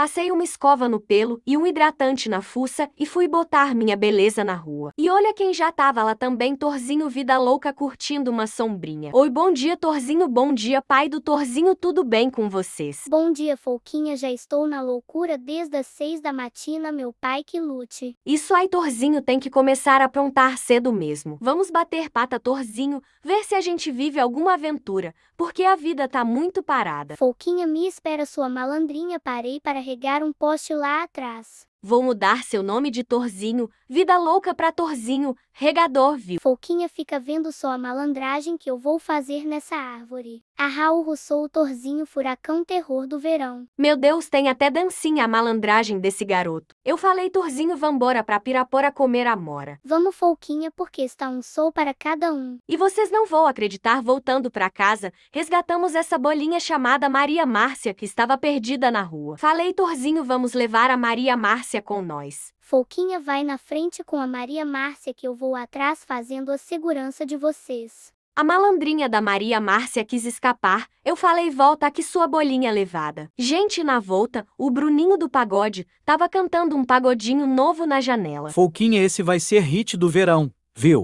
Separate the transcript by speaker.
Speaker 1: Passei uma escova no pelo e um hidratante na fuça e fui botar minha beleza na rua. E olha quem já tava lá também, Torzinho Vida Louca curtindo uma sombrinha. Oi, bom dia, Torzinho, bom dia, pai do Torzinho, tudo bem com vocês?
Speaker 2: Bom dia, Folquinha, já estou na
Speaker 1: loucura desde as seis da matina, meu pai que lute. Isso aí, Torzinho, tem que começar a aprontar cedo mesmo. Vamos bater pata, Torzinho, ver se a gente vive alguma aventura, porque a vida tá muito parada. Folquinha, me espera sua malandrinha, parei para carregar um poste lá atrás. Vou mudar seu nome de Torzinho, vida louca pra
Speaker 2: Torzinho, regador viu. Folquinha fica vendo só a malandragem que eu vou fazer nessa árvore. A Raul russou o Torzinho furacão terror do verão.
Speaker 1: Meu Deus, tem até dancinha a malandragem desse garoto. Eu falei Torzinho vambora pra Pirapora comer amora. Vamos Folquinha porque está um sol para cada um. E vocês não vão acreditar voltando pra casa, resgatamos essa bolinha chamada Maria Márcia que estava perdida na rua. Falei Torzinho vamos levar a Maria Márcia Márcia com nós.
Speaker 2: Folquinha vai na frente com a Maria Márcia que eu vou atrás fazendo a segurança de vocês.
Speaker 1: A malandrinha da Maria Márcia quis escapar, eu falei volta aqui sua bolinha levada. Gente na volta, o Bruninho do pagode tava cantando um pagodinho novo na janela.
Speaker 2: Folquinha esse vai ser hit do verão, viu?